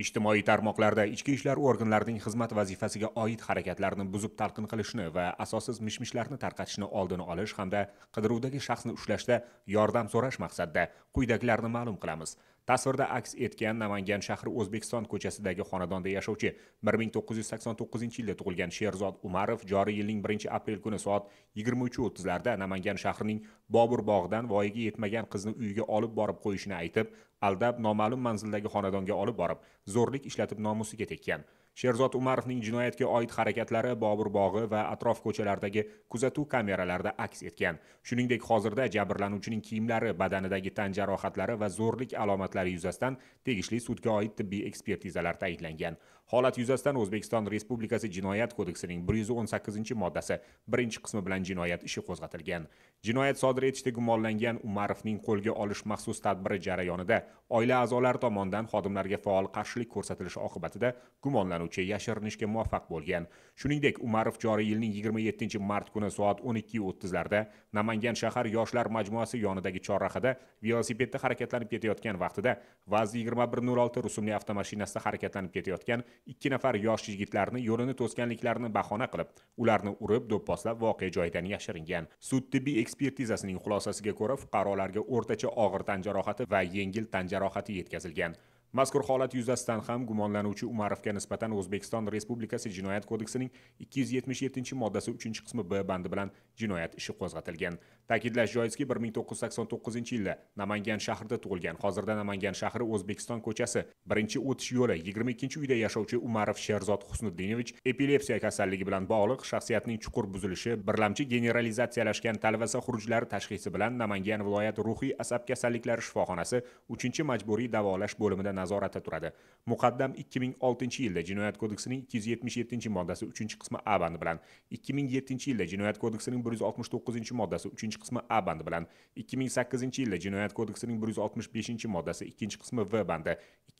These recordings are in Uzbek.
ijtimoiy tarmoqlarda ichki ishlar organlarining xizmat vazifasiga oid harakatlarni buzib talqin qilishni va asossiz mishmishlarni tarqatishni oldini olish hamda qidiruvdagi shaxsni ushlashda yordam so'rash maqsadida quyidagilarni ma'lum qilamiz tasvirda aks etgan namangan shahri o'zbekiston ko'chasidagi xonadonda yashovchi 1989 yilda tug'ilgan sherzod umarov joriy yilning 1 aprel kuni soat 23:30 larda namangan shahrining bobur bog'idan voyaga yetmagan qizni uyiga olib borib qo'yishini aytib aldab noma'lum manzildagi xonadonga olib borib zo'rlik ishlatib nomusiga tekkan sherzod umarovning jinoyatga oid harakatlari bobur bog'i va atrof ko'chalaridagi kuzatuv kameralarida aks etgan shuningdek hozirda jabrlanuvchining kiyimlari badanidagi tan jarohatlari va zo'rlik alomatlari yuzasidan tegishli sudga oid tibbiy ekspertizalar tayinlangan holat yuzasidan o'zbekiston respublikasi jinoyat kodeksining 118 moddasi birinchi qismi bilan jinoyat ishi qo'zg'atilgan jinoyat sodir etishda gumonlangan umarovning qo'lga olish maxsus tadbiri jarayonida oila a'zolari tomonidan xodimlarga faol qarshilik ko'rsatilishi oqibatida gumonlanuvchi qiluvchi yashirinishga muvaffaq bo'lgan shuningdek umarov joriy yilning 27 mart kuni soat 12:30 larda namangan shahar yoshlar majmuasi yonidagi chorrahada velosipedda harakatlanib ketayotgan vaqtida vaz 2106 rusumli avtomashinasida harakatlanib ketayotgan ikki nafar yosh yigitlarni yo'lini to'sganliklarini bahona qilib ularni urib do'pposlab voqea joyidan yashiringan sud tibbiy ekspertizasining xulosasiga ko'ra fuqarolarga o'rtacha og'ir tan jarohati va yengil tan jarohati yetkazilgan mazkur holat yuzasidan ham gumonlanuvchi umarovga nisbatan o'zbekiston respublikasi jinoyat kodeksining 277 moddasi 3 qismi b bandi bilan jinoyat ishi qo'zg'atilgan ta'kidlash joizki 1989 yilda namangan shahrida tug'ilgan hozirda namangan shahri o'zbekiston ko'chasi 1 o'tish yo'li 22 uyda yashovchi umarov sherzod husniddinovich epilepsiya kasalligi bilan bog'liq shaxsiyatning chuqur buzilishi birlamchi generalizatsiyalashgan talvasa xurujlari tashxisi bilan namangan viloyat ruhiy asab kasalliklari shifoxonasi 3 majburiy davolash bo'limida nazorati turadi muqaddam 2006 yilda jinoyat kodeksining 277 moddasi 3 qismi a bandi bilan 2007 yilda jinoyat kodeksining 169 moddasi 3 qismi a bandi bilan 2008 yilda jinoyat kodeksining 165 moddasi 2 qismi v bandi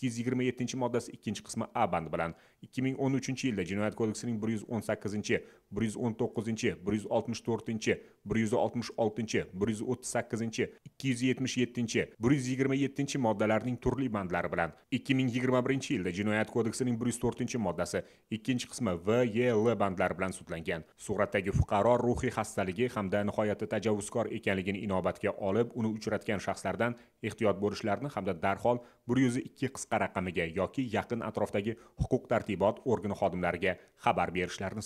227 moddasi 2 qismi a bandi bilan 2013 yilda jinoyat kodeksining 118 119 164 166 138 277 127 moddalarining turli bandlari bilan bilan 2021 yilda jinoyat kodeksining 104-moddasi 2-qismi v L bandlari bilan sudlangan. Suratdagi fuqaro ruhiy xastaligi hamda nihoyatda tajovuzkor ekanligini inobatga olib, uni uchratgan shaxslardan ehtiyot bo'lishlarini hamda darhol 102 qisqa raqamiga yoki yaqin atrofdagi huquq tartibot organi xodimlariga xabar berishlarini